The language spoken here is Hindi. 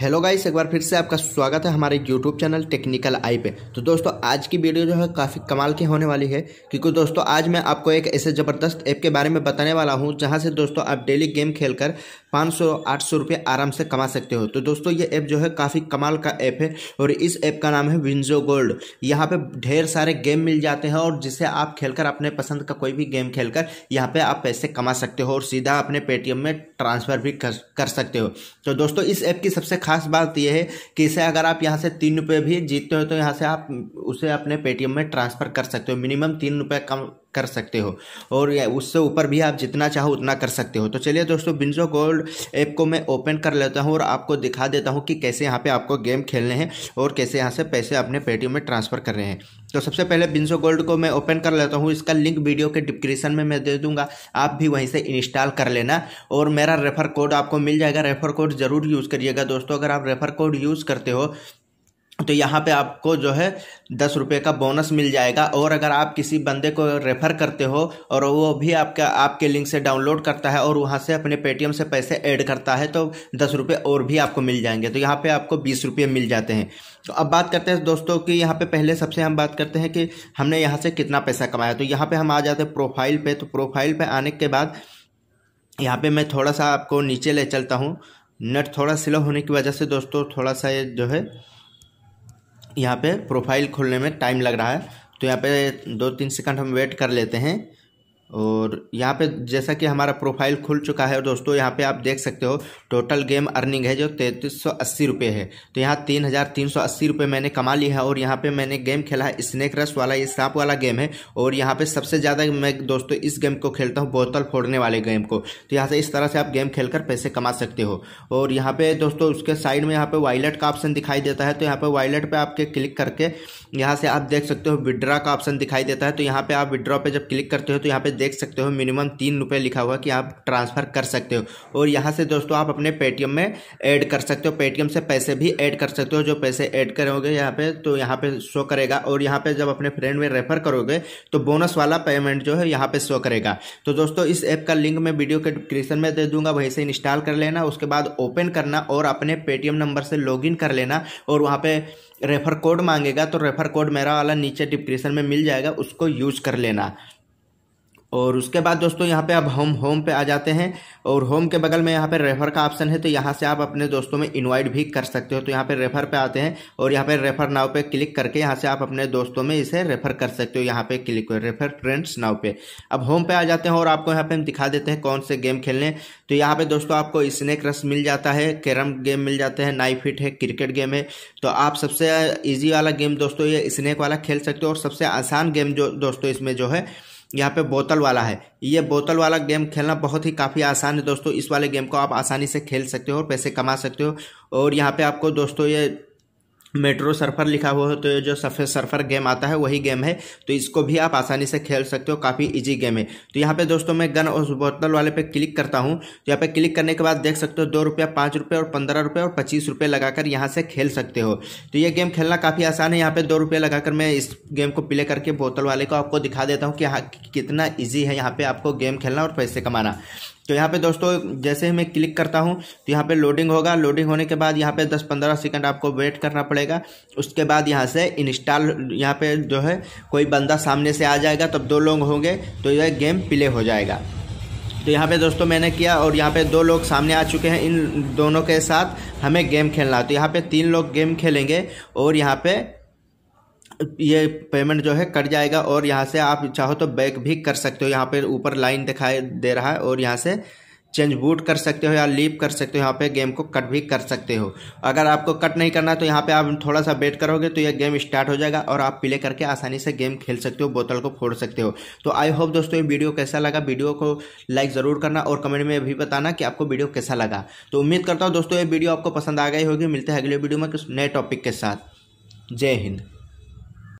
हेलो गाइस एक बार फिर से आपका स्वागत है हमारे यूट्यूब चैनल टेक्निकल आई पे तो दोस्तों आज की वीडियो जो है काफ़ी कमाल की होने वाली है क्योंकि दोस्तों आज मैं आपको एक ऐसे ज़बरदस्त ऐप के बारे में बताने वाला हूँ जहाँ से दोस्तों आप डेली गेम खेलकर 500 सौ रुपये आराम से कमा सकते हो तो दोस्तों ये ऐप जो है काफ़ी कमाल का ऐप है और इस ऐप का नाम है विंजो गोल्ड यहाँ पर ढेर सारे गेम मिल जाते हैं और जिसे आप खेल अपने पसंद का कोई भी गेम कर यहाँ पर आप पैसे कमा सकते हो और सीधा अपने पेटीएम में ट्रांसफ़र भी कर सकते हो तो दोस्तों इस ऐप की सबसे खास बात यह है कि इसे अगर आप यहाँ से तीन रुपये भी जीतते हो तो यहाँ से आप उसे अपने पेटीएम में ट्रांसफ़र कर सकते हो मिनिमम तीन रुपये कम कर सकते हो और उससे ऊपर भी आप जितना चाहो उतना कर सकते हो तो चलिए दोस्तों बिंजो गोल्ड ऐप को मैं ओपन कर लेता हूँ और आपको दिखा देता हूँ कि कैसे यहाँ पे आपको गेम खेलने हैं और कैसे यहाँ से पैसे अपने पेटीएम में ट्रांसफ़र कर रहे हैं तो सबसे पहले बिंजो गोल्ड को मैं ओपन कर लेता हूँ इसका लिंक वीडियो के डिस्क्रिप्शन में मैं दे दूंगा आप भी वहीं से इंस्टॉल कर लेना और मेरा रेफर कोड आपको मिल जाएगा रेफर कोड ज़रूर यूज़ करिएगा दोस्तों अगर आप रेफर कोड यूज़ करते हो तो यहाँ पे आपको जो है दस रुपये का बोनस मिल जाएगा और अगर आप किसी बंदे को रेफ़र करते हो और वो भी आपका आपके लिंक से डाउनलोड करता है और वहाँ से अपने पेटीएम से पैसे ऐड करता है तो दस रुपये और भी आपको मिल जाएंगे तो यहाँ पे आपको बीस रुपये मिल जाते हैं तो अब बात करते हैं दोस्तों कि यहाँ पे पहले सबसे हम बात करते हैं कि हमने यहाँ से कितना पैसा कमाया तो यहाँ पर हम आ जाते हैं प्रोफाइल पर तो प्रोफाइल पर आने के बाद यहाँ पर मैं थोड़ा सा आपको नीचे ले चलता हूँ नेट थोड़ा स्लो होने की वजह से दोस्तों थोड़ा सा ये जो है यहाँ पे प्रोफाइल खोलने में टाइम लग रहा है तो यहाँ पे दो तीन सेकंड हम वेट कर लेते हैं और यहाँ पे जैसा कि हमारा प्रोफाइल खुल चुका है दोस्तों यहाँ पे आप देख सकते हो टोटल गेम अर्निंग है जो तैंतीस सौ अस्सी रुपये है तो यहाँ तीन हज़ार तीन सौ अस्सी रुपये मैंने कमा लिया है और यहाँ पे मैंने गेम खेला है स्नैक रस वाला ये सांप वाला गेम है और यहाँ पे सबसे ज़्यादा मैं दोस्तों इस गेम को खेलता हूँ बोतल फोड़ने वाले गेम को तो यहाँ से इस तरह से आप गेम खेल कर पैसे कमा सकते हो और यहाँ पर दोस्तों उसके साइड में यहाँ पर वाइलेट का ऑप्शन दिखाई देता है तो यहाँ पर वाइलेट पर आपके क्लिक करके यहाँ से आप देख सकते हो विड्रा का ऑप्शन दिखाई देता है तो यहाँ पर आप विड्रा पर जब क्लिक करते हो तो यहाँ पर देख सकते हो मिनिमम तीन रुपये लिखा हुआ कि आप ट्रांसफ़र कर सकते हो और यहाँ से दोस्तों आप अपने पेटीएम में ऐड कर सकते हो पेटीएम से पैसे भी ऐड कर सकते हो जो पैसे ऐड करोगे यहाँ पे तो यहाँ पे शो करेगा और यहाँ पे जब अपने फ्रेंड में रेफर करोगे तो बोनस वाला पेमेंट जो है यहाँ पर शो करेगा तो दोस्तों इस ऐप का लिंक मैं वीडियो के डिस्क्रिप्शन में दे दूंगा वहीं से इंस्टॉल कर लेना उसके बाद ओपन करना और अपने पेटीएम नंबर से लॉग कर लेना और वहाँ पर रेफर कोड मांगेगा तो रेफर कोड मेरा वाला नीचे डिस्क्रिप्शन में मिल जाएगा उसको यूज कर लेना और उसके बाद दोस्तों यहाँ पे अब हम होम पे आ जाते हैं और होम के बगल में यहाँ पे रेफर का ऑप्शन है तो यहाँ से आप अपने दोस्तों में इनवाइट भी कर सकते हो तो यहाँ पे रेफर पे आते हैं और यहाँ पे रेफर नाव पे क्लिक करके यहाँ से आप अपने दोस्तों में इसे रेफर कर सकते हो यहाँ पे क्लिक कर रेफर फ्रेंड्स नाव पे अब होम पे आ जाते हैं और आपको यहाँ पे हम दिखा देते हैं कौन से गेम खेलने तो यहाँ पे दोस्तों आपको स्नैक रस मिल जाता है कैरम गेम मिल जाते हैं नाइफ हिट है क्रिकेट गेम है तो आप सबसे ईजी वाला गेम दोस्तों ये स्नैक वाला खेल सकते हो और सबसे आसान गेम जो दोस्तों इसमें जो है यहाँ पे बोतल वाला है ये बोतल वाला गेम खेलना बहुत ही काफ़ी आसान है दोस्तों इस वाले गेम को आप आसानी से खेल सकते हो और पैसे कमा सकते हो और यहाँ पे आपको दोस्तों ये मेट्रो सर्फर लिखा हुआ हो तो जो सफ़ेद सर्फर गेम आता है वही गेम है तो इसको भी आप आसानी से खेल सकते हो काफ़ी इजी गेम है तो यहाँ पे दोस्तों मैं गन और बोतल वाले पे क्लिक करता हूँ तो यहाँ पे क्लिक करने के बाद देख सकते हो दो रुपया पाँच रुपये और पंद्रह रुपये और पच्चीस रुपये लगाकर यहाँ से खेल सकते हो तो ये गेम खेलना काफ़ी आसान है यहाँ पर दो रुपये लगाकर मैं इस गेम को प्ले करके बोतल वाले को आपको दिखा देता हूँ कि हाँ कितना ईजी है यहाँ पर आपको गेम खेलना और पैसे कमाना तो यहाँ पे दोस्तों जैसे ही मैं क्लिक करता हूँ तो यहाँ पे लोडिंग होगा लोडिंग होने के बाद यहाँ पे 10-15 सेकंड आपको वेट करना पड़ेगा उसके बाद यहाँ से इंस्टॉल यहाँ पे जो है कोई बंदा सामने से आ जाएगा तब दो लोग होंगे तो यह गेम प्ले हो जाएगा तो यहाँ पे दोस्तों मैंने किया और यहाँ पे दो लोग सामने आ चुके हैं इन दोनों के साथ हमें गेम खेलना है तो यहाँ पे तीन लोग गेम खेलेंगे और यहाँ पे ये पेमेंट जो है कट जाएगा और यहाँ से आप चाहो तो बैक भी कर सकते हो यहाँ पे ऊपर लाइन दिखाई दे रहा है और यहाँ से चेंज बूट कर सकते हो या लीप कर सकते हो यहाँ पे गेम को कट भी कर सकते हो अगर आपको कट नहीं करना तो यहाँ पे आप थोड़ा सा वेट करोगे तो ये गेम स्टार्ट हो जाएगा और आप प्ले करके आसानी से गेम खेल सकते हो बोतल को फोड़ सकते हो तो आई होप दोस्तों ये वीडियो कैसा लगा वीडियो को लाइक ज़रूर करना और कमेंट में भी बताना कि आपको वीडियो कैसा लगा तो उम्मीद करता हूँ दोस्तों ये वीडियो आपको पसंद आ गई होगी मिलते हैं अगले वीडियो में किस नए टॉपिक के साथ जय हिंद